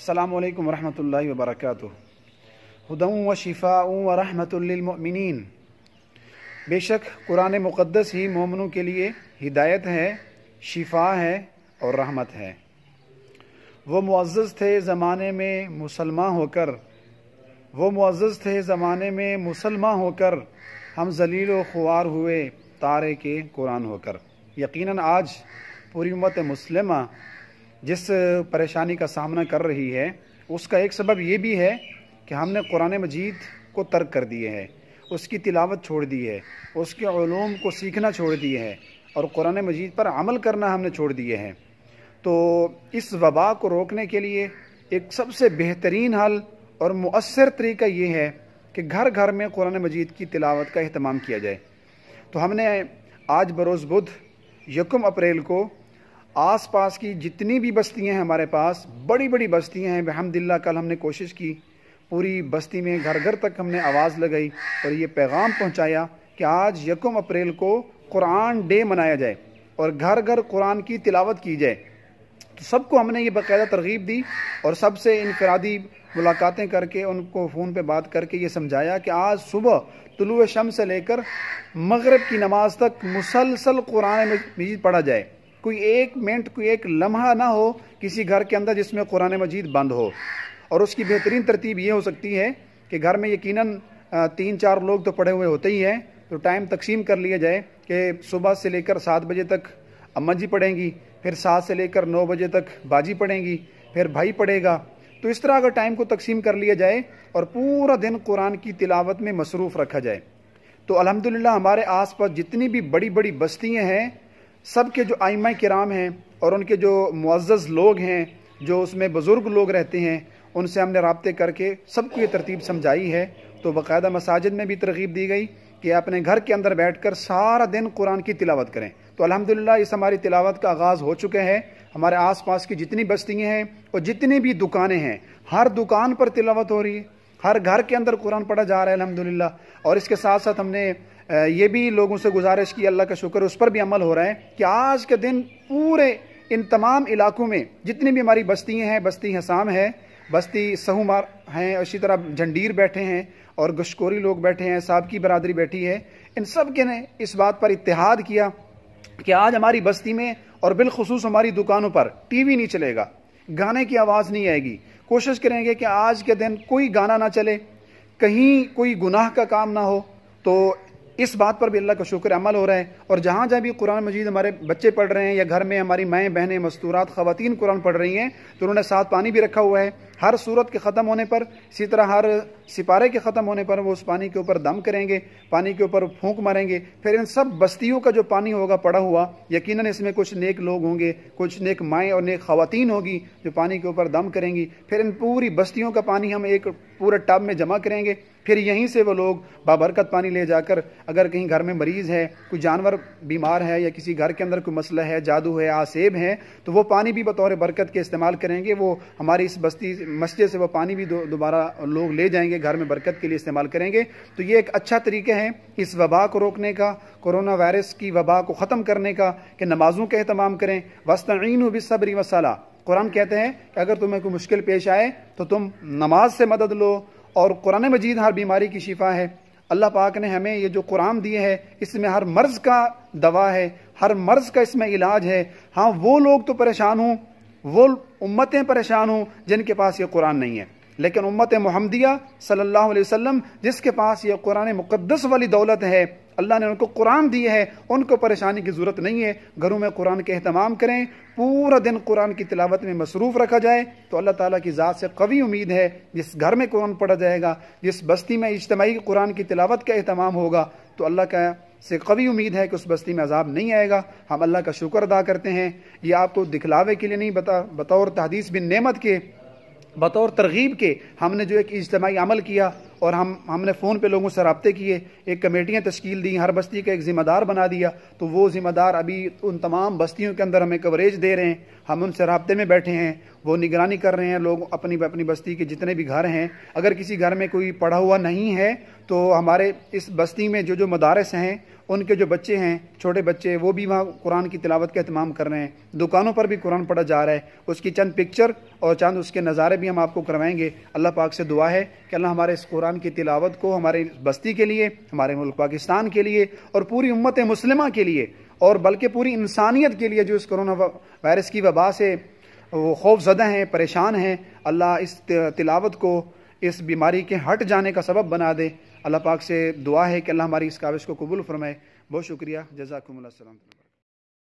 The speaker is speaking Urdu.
السلام علیکم ورحمۃ اللہ وبرکاتہ ہدم و شفا و رحمۃ للمؤمنین بے شک قرآن مقدس ہی مومنوں کے لیے ہدایت ہے شفا ہے اور رحمت ہے وہ معزز تھے زمانے میں مسلمہ ہو کر وہ معزز تھے زمانے میں مسلمہ ہو کر ہم ذلیل و خوار ہوئے تارے کے قرآن ہو کر یقیناً آج پوری امت مسلمہ جس پریشانی کا سامنا کر رہی ہے اس کا ایک سبب یہ بھی ہے کہ ہم نے قرآن مجید کو ترک کر دیے ہے اس کی تلاوت چھوڑ دی ہے اس کے علوم کو سیکھنا چھوڑ دی ہے اور قرآن مجید پر عمل کرنا ہم نے چھوڑ دیے ہیں تو اس وبا کو روکنے کے لیے ایک سب سے بہترین حل اور مؤثر طریقہ یہ ہے کہ گھر گھر میں قرآن مجید کی تلاوت کا اہتمام کیا جائے تو ہم نے آج بروز بدھ یکم اپریل کو آس پاس کی جتنی بھی بستیاں ہیں ہمارے پاس بڑی بڑی بستیاں ہیں بحمد اللہ کل ہم نے کوشش کی پوری بستی میں گھر گھر تک ہم نے آواز لگائی اور یہ پیغام پہنچایا کہ آج یکم اپریل کو قرآن ڈے منایا جائے اور گھر گھر قرآن کی تلاوت کی جائے تو سب کو ہم نے یہ باقاعدہ ترغیب دی اور سب سے انفرادی ملاقاتیں کر کے ان کو فون پہ بات کر کے یہ سمجھایا کہ آج صبح طلوع شم سے لے کر مغرب کی نماز تک مسلسل قرآن مجید پڑھا جائے کوئی ایک منٹ کوئی ایک لمحہ نہ ہو کسی گھر کے اندر جس میں قرآن مجید بند ہو اور اس کی بہترین ترتیب یہ ہو سکتی ہے کہ گھر میں یقیناً تین چار لوگ تو پڑھے ہوئے ہوتے ہی ہیں تو ٹائم تقسیم کر لیا جائے کہ صبح سے لے کر سات بجے تک اماں جی پڑھیں گی پھر سات سے لے کر نو بجے تک باجی پڑھیں گی پھر بھائی پڑھے گا تو اس طرح اگر ٹائم کو تقسیم کر لیا جائے اور پورا دن قرآن کی تلاوت میں مصروف رکھا جائے تو الحمدللہ ہمارے آس پاس جتنی بھی بڑی بڑی بستیاں ہیں سب کے جو آئمہ کرام ہیں اور ان کے جو معزز لوگ ہیں جو اس میں بزرگ لوگ رہتے ہیں ان سے ہم نے رابطے کر کے سب کو یہ ترتیب سمجھائی ہے تو باقاعدہ مساجد میں بھی ترغیب دی گئی کہ اپنے گھر کے اندر بیٹھ کر سارا دن قرآن کی تلاوت کریں تو الحمدللہ اس ہماری تلاوت کا آغاز ہو چکے ہیں ہمارے آس پاس کی جتنی بستیاں ہیں اور جتنی بھی دکانیں ہیں ہر دکان پر تلاوت ہو رہی ہے ہر گھر کے اندر قرآن پڑھا جا رہا ہے الحمدللہ اور اس کے ساتھ ساتھ ہم نے یہ بھی لوگوں سے گزارش کی اللہ کا شکر اس پر بھی عمل ہو رہا ہے کہ آج کے دن پورے ان تمام علاقوں میں جتنی بھی ہماری بستیاں ہیں بستی حسام ہے بستی سہو ہیں اسی طرح جھنڈیر بیٹھے ہیں اور گشکوری لوگ بیٹھے ہیں صاحب کی برادری بیٹھی ہے ان سب کے نے اس بات پر اتحاد کیا کہ آج ہماری بستی میں اور بالخصوص ہماری دکانوں پر ٹی وی نہیں چلے گا گانے کی آواز نہیں آئے گی کوشش کریں گے کہ آج کے دن کوئی گانا نہ چلے کہیں کوئی گناہ کا کام نہ ہو تو اس بات پر بھی اللہ کا شکر عمل ہو رہا ہے اور جہاں جہاں بھی قرآن مجید ہمارے بچے پڑھ رہے ہیں یا گھر میں ہماری مائیں بہنیں مستورات خواتین قرآن پڑھ رہی ہیں تو انہوں نے ساتھ پانی بھی رکھا ہوا ہے ہر صورت کے ختم ہونے پر اسی طرح ہر سپارے کے ختم ہونے پر وہ اس پانی کے اوپر دم کریں گے پانی کے اوپر پھونک ماریں گے پھر ان سب بستیوں کا جو پانی ہوگا پڑا ہوا یقیناً اس میں کچھ نیک لوگ ہوں گے کچھ نیک مائیں اور نیک خواتین ہوگی جو پانی کے اوپر دم کریں گی پھر ان پوری بستیوں کا پانی ہم ایک پورے ٹب میں جمع کریں گے پھر یہیں سے وہ لوگ بابرکت پانی لے جا کر اگر کہیں گھر میں مریض ہے کوئی جانور بیمار ہے یا کسی گھر کے اندر کوئی مسئلہ ہے جادو ہے آسیب ہے تو وہ پانی بھی بطور برکت کے استعمال کریں گے وہ ہماری اس بستی مسجد سے وہ پانی بھی دوبارہ لوگ لے جائیں گے گھر میں برکت کے لیے استعمال کریں گے تو یہ ایک اچھا طریقہ ہے اس وبا کو روکنے کا کرونا وائرس کی وبا کو ختم کرنے کا کہ نمازوں کا اہتمام کریں وسطین و بھی صبری وسالہ قرآن کہتے ہیں کہ اگر تمہیں کوئی مشکل پیش آئے تو تم نماز سے مدد لو اور قرآن مجید ہر بیماری کی شفا ہے اللہ پاک نے ہمیں یہ جو قرآن دیے ہے اس میں ہر مرض کا دوا ہے ہر مرض کا اس میں علاج ہے ہاں وہ لوگ تو پریشان ہوں وہ امتیں پریشان ہوں جن کے پاس یہ قرآن نہیں ہے لیکن امت محمدیہ صلی اللہ علیہ وسلم جس کے پاس یہ قرآن مقدس والی دولت ہے اللہ نے ان کو قرآن دی ہے ان کو پریشانی کی ضرورت نہیں ہے گھروں میں قرآن کے اہتمام کریں پورا دن قرآن کی تلاوت میں مصروف رکھا جائے تو اللہ تعالیٰ کی ذات سے قوی امید ہے جس گھر میں قرآن پڑھا جائے گا جس بستی میں اجتماعی قرآن کی تلاوت کا اہتمام ہوگا تو اللہ کا سے قوی امید ہے کہ اس بستی میں عذاب نہیں آئے گا ہم اللہ کا شکر ادا کرتے ہیں یہ آپ کو دکھلاوے کے لیے نہیں بتا بطور تحدیث بن نعمت کے بطور ترغیب کے ہم نے جو ایک اجتماعی عمل کیا اور ہم ہم نے فون پہ لوگوں سے رابطے کیے ایک کمیٹیاں تشکیل دیں ہر بستی کا ایک ذمہ دار بنا دیا تو وہ ذمہ دار ابھی ان تمام بستیوں کے اندر ہمیں کوریج دے رہے ہیں ہم ان سے رابطے میں بیٹھے ہیں وہ نگرانی کر رہے ہیں لوگ اپنی اپنی بستی کے جتنے بھی گھر ہیں اگر کسی گھر میں کوئی پڑھا ہوا نہیں ہے تو ہمارے اس بستی میں جو جو مدارس ہیں ان کے جو بچے ہیں چھوٹے بچے وہ بھی وہاں قرآن کی تلاوت کا اہتمام کر رہے ہیں دکانوں پر بھی قرآن پڑھا جا رہا ہے اس کی چند پکچر اور چند اس کے نظارے بھی ہم آپ کو کروائیں گے اللہ پاک سے دعا ہے کہ اللہ ہمارے اس قرآن کی تلاوت کو ہمارے بستی کے لیے ہمارے ملک پاکستان کے لیے اور پوری امت مسلمہ کے لیے اور بلکہ پوری انسانیت کے لیے جو اس کرونا وائرس کی وبا سے وہ خوف زدہ ہیں پریشان ہیں اللہ اس تلاوت کو اس بیماری کے ہٹ جانے کا سبب بنا دے اللہ پاک سے دعا ہے کہ اللہ ہماری اس کاوش کو قبول فرمائے بہت شکریہ جزاکم اللہ السلام